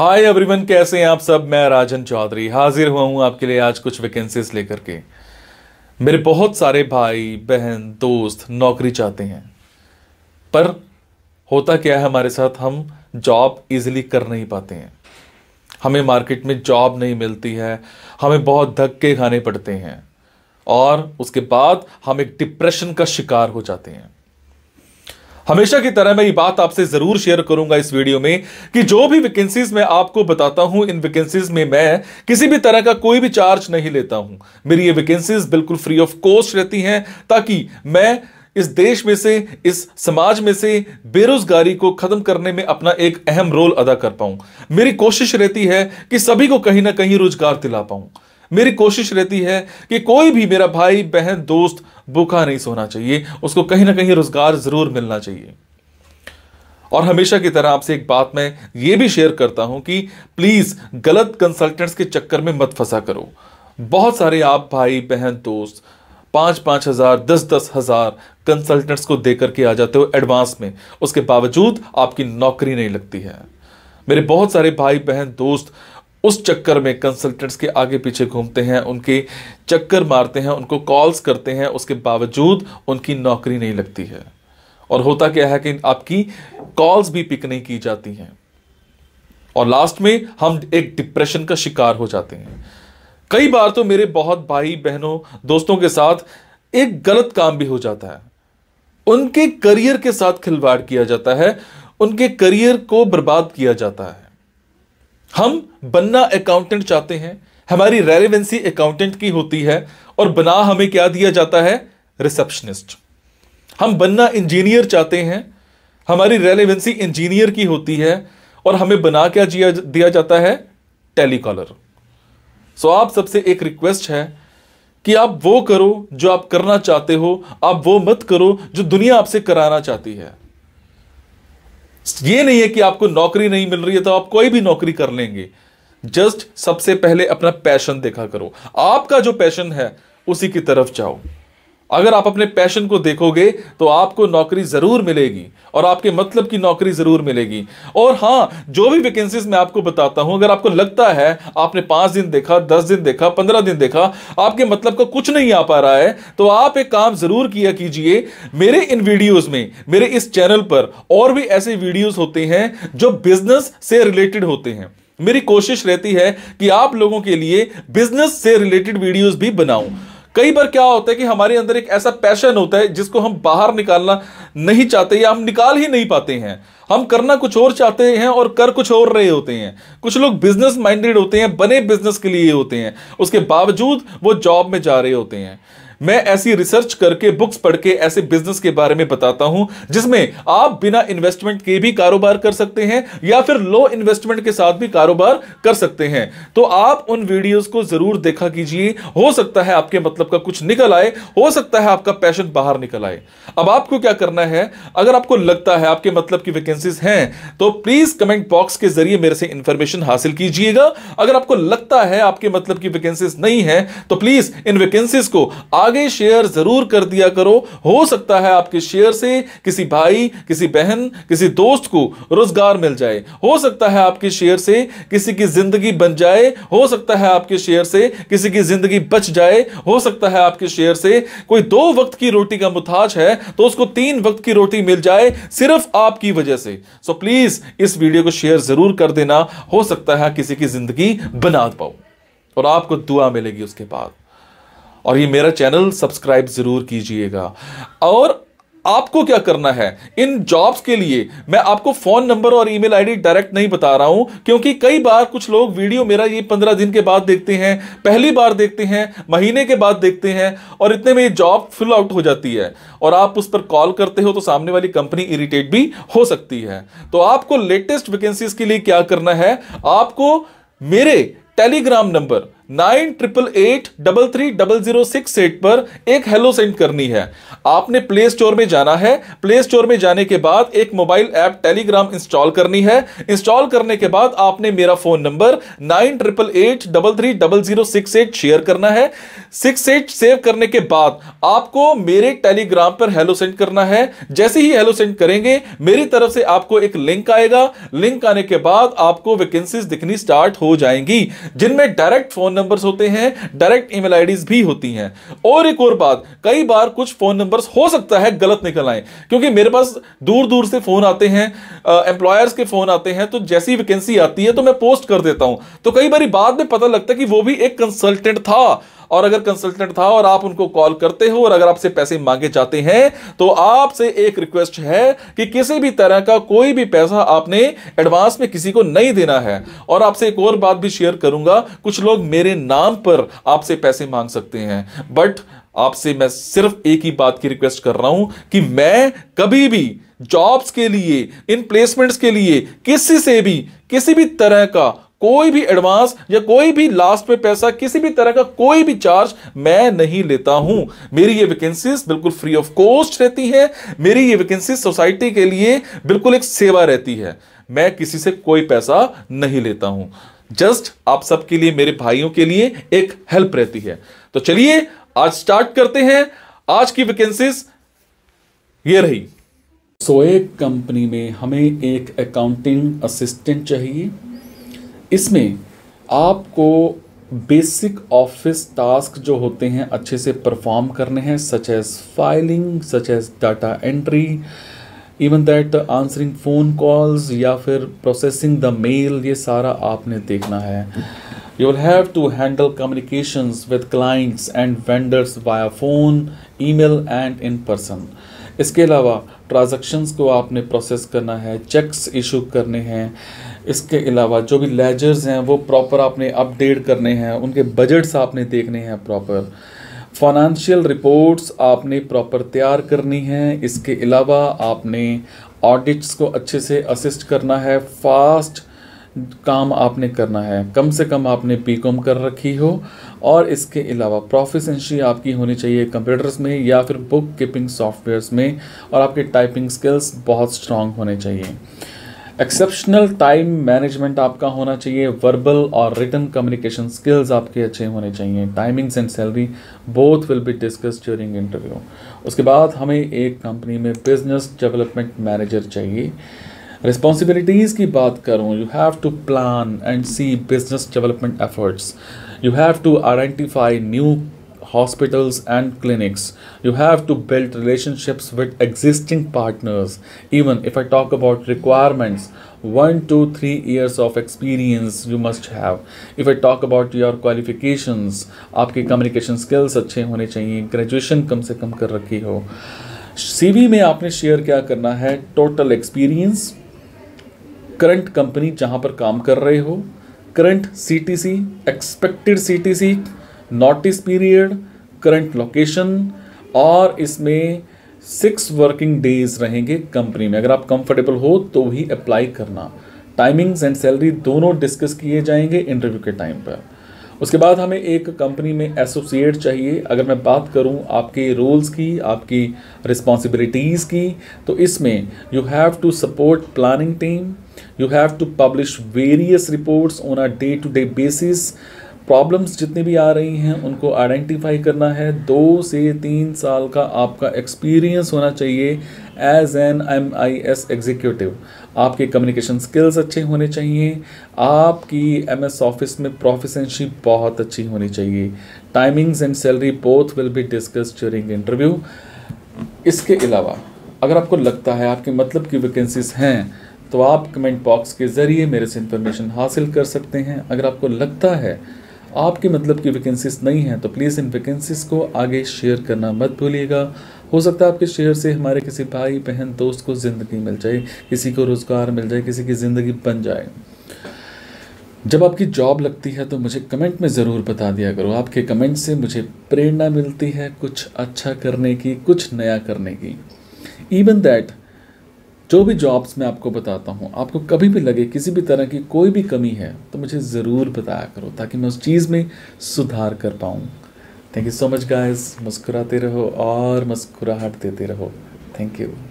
hi everyone कैसे हैं आप सब मैं राजन चौधरी हाजिर हुआ हूं आपके लिए आज कुछ वैकेंसीज लेकर के मेरे बहुत सारे भाई बहन दोस्त नौकरी चाहते हैं पर होता क्या है हमारे साथ हम जॉब इजीली कर नहीं पाते हैं हमें मार्केट में जॉब नहीं मिलती है हमें बहुत धक्के खाने पड़ते हैं और उसके बाद हम एक डिप्रेशन का शिकार हो जाते हैं हमेशा की तरह मैं ये बात आपसे जरूर शेयर करूंगा इस वीडियो में कि जो भी वैकेंसीज मैं आपको बताता हूं इन वैकेंसीज में मैं किसी भी तरह का कोई भी चार्ज नहीं लेता हूं मेरी ये वैकेंसीज बिल्कुल फ्री ऑफ कॉस्ट रहती हैं ताकि मैं इस देश में से इस समाज में से बेरोजगारी को खत्म करने में अपना एक अहम रोल अदा कर पाऊं मेरी कोशिश रहती है कि सभी को कहीं ना कहीं रोजगार दिला पाऊं मेरी कोशिश रहती है कि कोई भी मेरा भाई बहन दोस्त भूखा नहीं सोना चाहिए उसको कहीं ना कहीं रोज़गार ज़रूर मिलना चाहिए और हमेशा की तरह आपसे एक बात मैं ये भी शेयर करता हूं कि प्लीज़ गलत कंसल्टेंट्स के चक्कर में मत फंसा करो बहुत सारे आप भाई बहन दोस्त पांच पांच हज़ार दस दस हज़ार कंसल्टेंट्स को देकर के आ जाते हो एडवांस में उसके बावजूद आपकी नौकरी नहीं लगती है मेरे बहुत सारे भाई बहन दोस्त उस चक्कर में कंसल्टेंट्स के आगे पीछे घूमते हैं उनके चक्कर मारते हैं उनको कॉल्स करते हैं उसके बावजूद उनकी नौकरी नहीं लगती है और होता क्या है कि आपकी कॉल्स भी पिक नहीं की जाती हैं और लास्ट में हम एक डिप्रेशन का शिकार हो जाते हैं कई बार तो मेरे बहुत भाई बहनों दोस्तों के साथ एक गलत काम भी हो जाता है उनके करियर के साथ खिलवाड़ किया जाता है उनके करियर को बर्बाद किया जाता है हम बनना अकाउंटेंट चाहते हैं हमारी रेलिवेंसी अकाउंटेंट की होती है और बना हमें क्या दिया जाता है रिसेप्शनिस्ट हम बनना इंजीनियर चाहते हैं हमारी रेलिवेंसी इंजीनियर की होती है और हमें बना क्या दिया जाता है टेलीकॉलर सो आप सबसे एक रिक्वेस्ट है कि आप वो करो जो आप करना चाहते हो आप वो मत करो जो दुनिया आपसे कराना चाहती है ये नहीं है कि आपको नौकरी नहीं मिल रही है तो आप कोई भी नौकरी कर लेंगे जस्ट सबसे पहले अपना पैशन देखा करो आपका जो पैशन है उसी की तरफ जाओ अगर आप अपने पैशन को देखोगे तो आपको नौकरी ज़रूर मिलेगी और आपके मतलब की नौकरी ज़रूर मिलेगी और हाँ जो भी वैकेंसीज मैं आपको बताता हूं अगर आपको लगता है आपने पांच दिन देखा दस दिन देखा पंद्रह दिन देखा आपके मतलब का कुछ नहीं आ पा रहा है तो आप एक काम ज़रूर किया कीजिए मेरे इन वीडियोज़ में मेरे इस चैनल पर और भी ऐसे वीडियोज़ होते हैं जो बिजनेस से रिलेटेड होते हैं मेरी कोशिश रहती है कि आप लोगों के लिए बिजनेस से रिलेटेड वीडियोज भी बनाऊं कई बार क्या होता है कि हमारे अंदर एक ऐसा पैशन होता है जिसको हम बाहर निकालना नहीं चाहते या हम निकाल ही नहीं पाते हैं हम करना कुछ और चाहते हैं और कर कुछ और रहे होते हैं कुछ लोग बिजनेस माइंडेड होते हैं बने बिजनेस के लिए होते हैं उसके बावजूद वो जॉब में जा रहे होते हैं मैं ऐसी रिसर्च करके बुक्स पढ़ के ऐसे बिजनेस के बारे में बताता हूं जिसमें आप बिना इन्वेस्टमेंट के भी कारोबार कर सकते हैं या फिर लो इन्वेस्टमेंट के साथ भी कारोबार कर सकते हैं तो आप उन वीडियोस को जरूर देखा कीजिए हो सकता है आपके मतलब का कुछ निकल आए हो सकता है आपका पैशन बाहर निकल आए अब आपको क्या करना है अगर आपको लगता है आपके मतलब की वैकेंसीज हैं तो प्लीज कमेंट बॉक्स के जरिए मेरे से इंफॉर्मेशन हासिल कीजिएगा अगर आपको लगता है आपके मतलब की वैकेंसीज नहीं है तो प्लीज इन वैकेंसीज को आगे आगे शेयर जरूर कर दिया करो हो सकता है आपके शेयर से किसी भाई किसी बहन किसी दोस्त को रोजगार मिल जाए हो सकता है आपके शेयर से किसी की जिंदगी बन जाए हो सकता है आपके शेयर से किसी की जिंदगी बच जाए हो सकता है आपके शेयर से कोई दो वक्त की रोटी का मुताज है तो उसको तीन वक्त की रोटी मिल जाए सिर्फ आपकी वजह से सो प्लीज इस वीडियो को शेयर जरूर कर देना हो सकता है किसी की जिंदगी बना पाओ और आपको दुआ मिलेगी उसके बाद और ये मेरा चैनल सब्सक्राइब ज़रूर कीजिएगा और आपको क्या करना है इन जॉब्स के लिए मैं आपको फोन नंबर और ईमेल आईडी डायरेक्ट नहीं बता रहा हूं क्योंकि कई बार कुछ लोग वीडियो मेरा ये पंद्रह दिन के बाद देखते हैं पहली बार देखते हैं महीने के बाद देखते हैं और इतने में ये जॉब फिल आउट हो जाती है और आप उस पर कॉल करते हो तो सामने वाली कंपनी इरिटेट भी हो सकती है तो आपको लेटेस्ट वैकेंसीज के लिए क्या करना है आपको मेरे Telegram number nine triple eight double three double zero six eight पर एक हेलो सेंड करनी है आपने प्ले स्टोर में जाना है प्ले स्टोर में जाने के बाद एक मोबाइल ऐप टेलीग्राम इंस्टॉल करनी है इंस्टॉल करने के बाद आपने मेरा phone number nine triple eight double three double zero six eight share करना है सिक्स एट सेव करने के बाद आपको मेरे टेलीग्राम पर हेलो सेंड करना है जैसे ही हेलो सेंड करेंगे मेरी तरफ से आपको एक लिंक आएगा लिंक आने के बाद आपको वैकेंसीज दिखनी स्टार्ट हो जाएंगी जिनमें डायरेक्ट फोन नंबर्स होते हैं डायरेक्ट ईमेल आईडीज भी होती हैं और एक और बात कई बार कुछ फोन नंबर्स हो सकता है गलत निकल आए क्योंकि मेरे पास दूर दूर से फोन आते हैं एम्प्लॉयर्स के फोन आते हैं तो जैसी वैकेंसी आती है तो मैं पोस्ट कर देता हूं तो कई बार बाद में पता लगता है कि वो भी एक कंसल्टेंट था और अगर कंसल्टेंट था और आप उनको कॉल करते हो और अगर आपसे पैसे मांगे जाते हैं तो आपसे एक रिक्वेस्ट है कि किसी भी तरह का कोई भी पैसा आपने एडवांस में किसी को नहीं देना है और आपसे एक और बात भी शेयर करूंगा कुछ लोग मेरे नाम पर आपसे पैसे मांग सकते हैं बट आपसे मैं सिर्फ एक ही बात की रिक्वेस्ट कर रहा हूं कि मैं कभी भी जॉब्स के लिए इन प्लेसमेंट्स के लिए किसी से भी किसी भी तरह का कोई भी एडवांस या कोई भी लास्ट पे पैसा किसी भी तरह का कोई भी चार्ज मैं नहीं लेता हूं मेरी ये वैकेंसीज बिल्कुल फ्री ऑफ कॉस्ट रहती है मेरी ये वैकेंसी सोसाइटी के लिए बिल्कुल एक सेवा रहती है मैं किसी से कोई पैसा नहीं लेता हूं जस्ट आप सबके लिए मेरे भाइयों के लिए एक हेल्प रहती है तो चलिए आज स्टार्ट करते हैं आज की वैकेंसीज ये रही सो so, एक कंपनी में हमें एक अकाउंटिंग असिस्टेंट चाहिए इसमें आपको बेसिक ऑफिस टास्क जो होते हैं अच्छे से परफॉर्म करने हैं such as filing such as data entry even that answering phone calls या फिर प्रोसेसिंग द मेल ये सारा आपने देखना है you will have to handle communications with clients and vendors via phone email and in person इसके अलावा transactions को आपने प्रोसेस करना है चेक्स इशू करने हैं इसके अलावा जो भी लेजर्स हैं वो प्रॉपर आपने अपडेट करने हैं उनके बजट्स आपने देखने हैं प्रॉपर फाइनेंशियल रिपोर्ट्स आपने प्रॉपर तैयार करनी है इसके अलावा आपने ऑडिट्स को अच्छे से असिस्ट करना है फास्ट काम आपने करना है कम से कम आपने बी कॉम कर रखी हो और इसके अलावा प्रोफिशेंसी आपकी होनी चाहिए कंप्यूटर्स में या फिर बुक कीपिंग सॉफ्टवेयर्स में और आपके टाइपिंग स्किल्स बहुत स्ट्रांग होने चाहिए एक्सेप्शनल टाइम मैनेजमेंट आपका होना चाहिए वर्बल और रिटर्न कम्युनिकेशन स्किल्स आपके अच्छे होने चाहिए timings and salary both will be discuss during interview उसके बाद हमें एक कंपनी में बिजनेस डेवलपमेंट मैनेजर चाहिए रिस्पॉन्सिबिलिटीज़ की बात करूँ you have to plan and see business development efforts you have to identify new hospitals and clinics you have to build relationships with existing partners even if I talk about requirements one two three years of experience you must have if I talk about your qualifications आपके communication skills अच्छे होने चाहिए graduation कम से कम कर रखी हो सी we में आपने शेयर क्या करना है टोटल एक्सपीरियंस करंट कंपनी जहाँ पर काम कर रहे हो current CTC expected CTC notice period current location और इसमें सिक्स वर्किंग डेज रहेंगे कंपनी में अगर आप कंफर्टेबल हो तो भी अप्लाई करना टाइमिंग्स एंड सैलरी दोनों डिस्कस किए जाएंगे इंटरव्यू के टाइम पर उसके बाद हमें एक कंपनी में एसोसिएट चाहिए अगर मैं बात करूं आपके रोल्स की आपकी रिस्पॉन्सिबिलिटीज़ की तो इसमें you have to support planning team you have to publish various reports on a day to day basis problems जितनी भी आ रही हैं उनको आइडेंटिफाई करना है दो से तीन साल का आपका एक्सपीरियंस होना चाहिए as an M I S executive आपके कम्युनिकेशन स्किल्स अच्छे होने चाहिए आपकी एम एस ऑफिस में प्रोफिशनशिप बहुत अच्छी होनी चाहिए timings and salary both will be discuss during interview इसके अलावा अगर आपको लगता है आपके मतलब की वैकेंसीज हैं तो आप कमेंट बॉक्स के ज़रिए मेरे से इन्फॉर्मेशन हासिल कर सकते हैं अगर आपको लगता है आपके मतलब की वैकेंसीज नहीं हैं तो प्लीज़ इन वैकेंसीज को आगे शेयर करना मत भूलिएगा हो सकता है आपके शेयर से हमारे किसी भाई बहन दोस्त को ज़िंदगी मिल जाए किसी को रोज़गार मिल जाए किसी की ज़िंदगी बन जाए जब आपकी जॉब लगती है तो मुझे कमेंट में ज़रूर बता दिया करो आपके कमेंट से मुझे प्रेरणा मिलती है कुछ अच्छा करने की कुछ नया करने की इवन दैट जो भी जॉब्स मैं आपको बताता हूँ आपको कभी भी लगे किसी भी तरह की कोई भी कमी है तो मुझे ज़रूर बताया करो ताकि मैं उस चीज़ में सुधार कर पाऊँ thank you so much guys मुस्कुराते रहो और मुस्कुराहट देते रहो थैंक यू